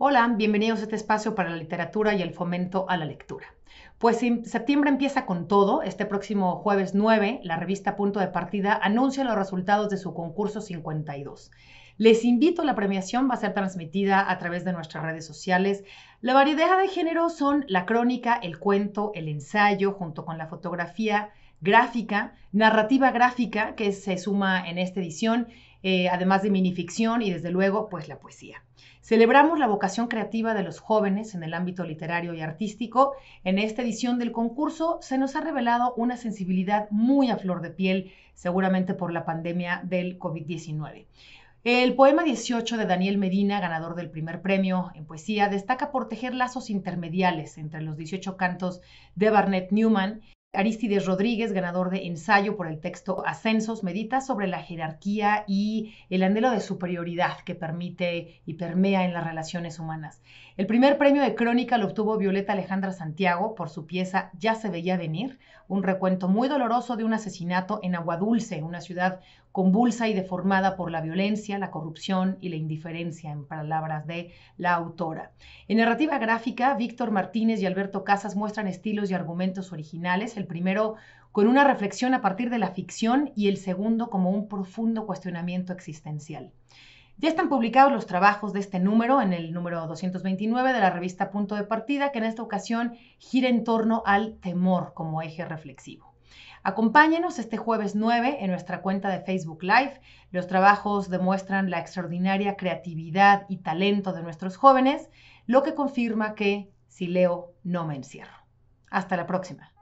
Hola, bienvenidos a este espacio para la literatura y el fomento a la lectura. Pues septiembre empieza con todo. Este próximo jueves 9, la revista Punto de Partida anuncia los resultados de su concurso 52. Les invito, la premiación va a ser transmitida a través de nuestras redes sociales. La variedad de género son la crónica, el cuento, el ensayo, junto con la fotografía, gráfica, narrativa gráfica que se suma en esta edición, eh, además de minificción y desde luego pues la poesía. Celebramos la vocación creativa de los jóvenes en el ámbito literario y artístico. En esta edición del concurso se nos ha revelado una sensibilidad muy a flor de piel, seguramente por la pandemia del COVID-19. El poema 18 de Daniel Medina, ganador del primer premio en poesía, destaca por tejer lazos intermediales entre los 18 cantos de Barnett Newman Aristides Rodríguez, ganador de ensayo por el texto Ascensos, medita sobre la jerarquía y el anhelo de superioridad que permite y permea en las relaciones humanas. El primer premio de crónica lo obtuvo Violeta Alejandra Santiago por su pieza Ya se veía venir, un recuento muy doloroso de un asesinato en Aguadulce, una ciudad convulsa y deformada por la violencia, la corrupción y la indiferencia, en palabras de la autora. En narrativa gráfica, Víctor Martínez y Alberto Casas muestran estilos y argumentos originales el primero con una reflexión a partir de la ficción y el segundo como un profundo cuestionamiento existencial. Ya están publicados los trabajos de este número en el número 229 de la revista Punto de Partida, que en esta ocasión gira en torno al temor como eje reflexivo. Acompáñenos este jueves 9 en nuestra cuenta de Facebook Live. Los trabajos demuestran la extraordinaria creatividad y talento de nuestros jóvenes, lo que confirma que si leo, no me encierro. Hasta la próxima.